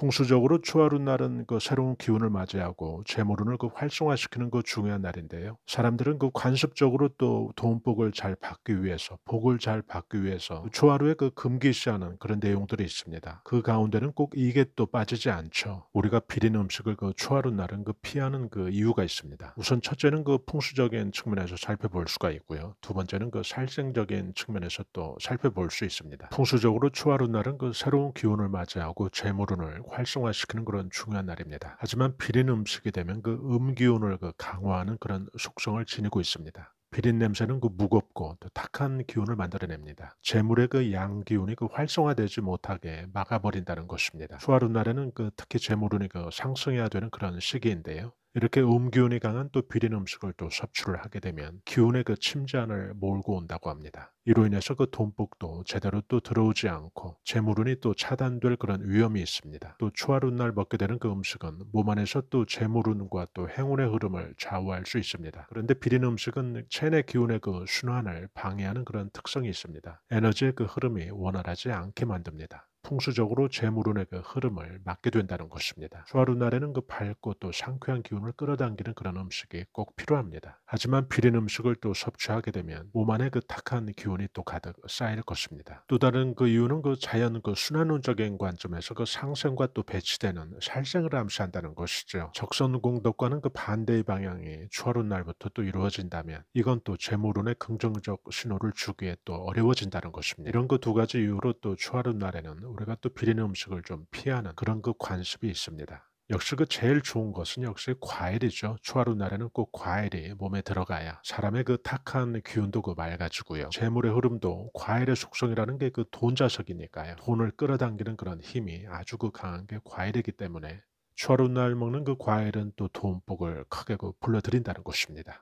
풍수적으로 초하룻날은 그 새로운 기운을 맞이하고 재물운을 그 활성화시키는 그 중요한 날인데요. 사람들은 그 관습적으로 또 돈복을 잘 받기 위해서 복을 잘 받기 위해서 초하루에 그 금기시하는 그런 내용들이 있습니다. 그 가운데는 꼭 이게 또 빠지지 않죠. 우리가 비린 음식을 그 초하룻날은 그 피하는 그 이유가 있습니다. 우선 첫째는 그 풍수적인 측면에서 살펴볼 수가 있고요. 두 번째는 그 살생적인 측면에서 또 살펴볼 수 있습니다. 풍수적으로 초하룻날은 그 새로운 기운을 맞이하고 재물운을 활성화시키는 그런 중요한 날입니다. 하지만 비린 음식이 되면 그 음기운을 그 강화하는 그런 속성을 지니고 있습니다. 비린 냄새는 그 무겁고 또 탁한 기운을 만들어냅니다. 재물의 그 양기운이 그 활성화되지 못하게 막아버린다는 것입니다. 수화루 날에는 그 특히 재물운이 그 상승해야 되는 그런 시기인데요. 이렇게 음기운이 강한 또 비린 음식을 또 섭취를 하게 되면 기운의 그침잔을 몰고 온다고 합니다. 이로 인해서 그 돈복도 제대로 또 들어오지 않고 재물운이 또 차단될 그런 위험이 있습니다. 또 초하룻날 먹게 되는 그 음식은 몸 안에서 또 재물운과 또 행운의 흐름을 좌우할 수 있습니다. 그런데 비린 음식은 체내 기운의 그 순환을 방해하는 그런 특성이 있습니다. 에너지의 그 흐름이 원활하지 않게 만듭니다. 풍수적으로 재물운의 그 흐름을 막게 된다는 것입니다. 초하루날에는 그 밝고 또 상쾌한 기운을 끌어당기는 그런 음식이 꼭 필요합니다. 하지만 비린 음식을 또 섭취하게 되면 몸 안에 그 탁한 기운이 또 가득 쌓일 것입니다. 또 다른 그 이유는 그 자연 그 순환론적인 관점에서 그 상생과 또 배치되는 살생을 암시한다는 것이죠. 적선공덕과는 그 반대의 방향이 초하루날부터 또 이루어진다면 이건 또 재물운의 긍정적 신호를 주기에 또 어려워진다는 것입니다. 이런 그 두 가지 이유로 또 초하루날에는 우리가 또 비린 음식을 좀 피하는 그런 그 관습이 있습니다. 역시 그 제일 좋은 것은 역시 과일이죠. 초하루 날에는 꼭 과일이 몸에 들어가야 사람의 그 탁한 기운도 그 맑아지고요. 재물의 흐름도 과일의 속성이라는 게 그 돈자석이니까요. 돈을 끌어당기는 그런 힘이 아주 그 강한 게 과일이기 때문에 초하루 날 먹는 그 과일은 또 돈복을 크게 그 불러들인다는 것입니다.